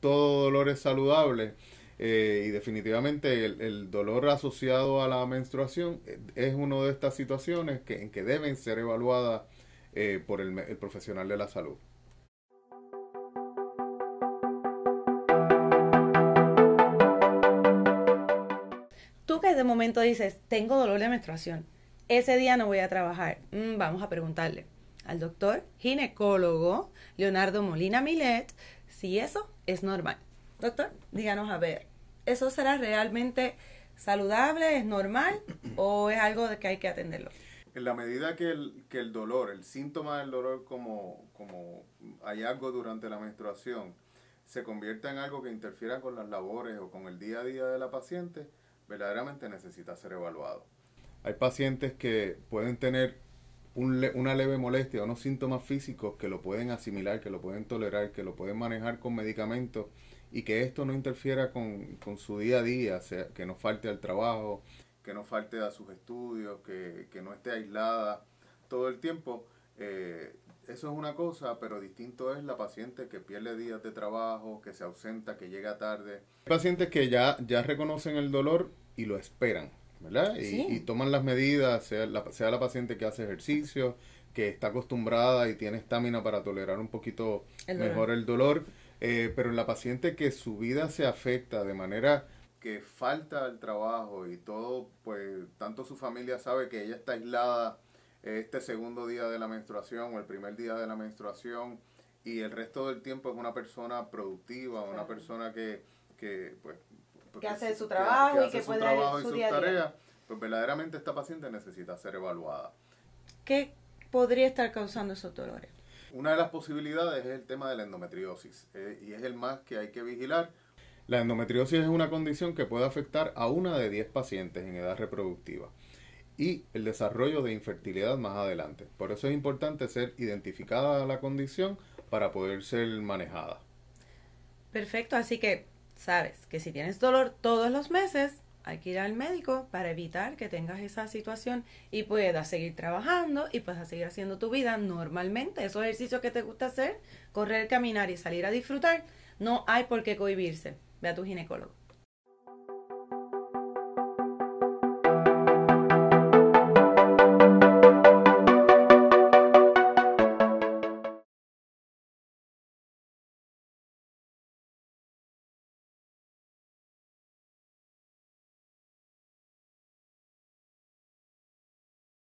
todo dolor es saludable. Eh, y definitivamente el, dolor asociado a la menstruación eh, es una de estas situaciones en que deben ser evaluadas eh, por el, profesional de la salud. Tú que de momento dices, tengo dolor de menstruación, ese día no voy a trabajar, mm, vamos a preguntarle al doctor ginecólogo Leonardo Molina Milet si eso es normal. Doctor, díganos a ver, ¿eso será realmente saludable, es normal o es algo de que hay que atenderlo? En la medida que el, dolor, el síntoma del dolor como, como algo durante la menstruación, se convierta en algo que interfiera con las labores o con el día a día de la paciente, verdaderamente necesita ser evaluado. Hay pacientes que pueden tener una leve molestia, unos síntomas físicos que lo pueden asimilar, que lo pueden tolerar, que lo pueden manejar con medicamentos y que esto no interfiera con, su día a día, que no falte al trabajo, que no falte a sus estudios, que, no esté aislada todo el tiempo. Eh, eso es una cosa, pero distinto es la paciente que pierde días de trabajo, que se ausenta, que llega tarde. Hay pacientes que ya, ya reconocen el dolor y lo esperan. Y, toman las medidas, sea la, sea la paciente que hace ejercicio, que está acostumbrada y tiene estamina para tolerar un poquito mejor el dolor, eh, pero la paciente que su vida se afecta de manera que falta el trabajo y todo, pues tanto su familia sabe que ella está aislada este segundo día de la menstruación o el primer día de la menstruación y el resto del tiempo es una persona productiva, una persona que, que pues que hace su trabajo y que puede su, tarea, pues verdaderamente esta paciente necesita ser evaluada. ¿Qué podría estar causando esos dolores? Una de las posibilidades es el tema de la endometriosis eh, y es el más que hay que vigilar. La endometriosis es una condición que puede afectar a una de 10 pacientes en edad reproductiva y el desarrollo de infertilidad más adelante. Por eso es importante ser identificada la condición para poder ser manejada. Perfecto, así que Sabes que si tienes dolor todos los meses, hay que ir al médico para evitar que tengas esa situación y puedas seguir trabajando y puedas seguir haciendo tu vida normalmente. Esos ejercicios que te gusta hacer, correr, caminar y salir a disfrutar, no hay por qué cohibirse. Ve a tu ginecólogo.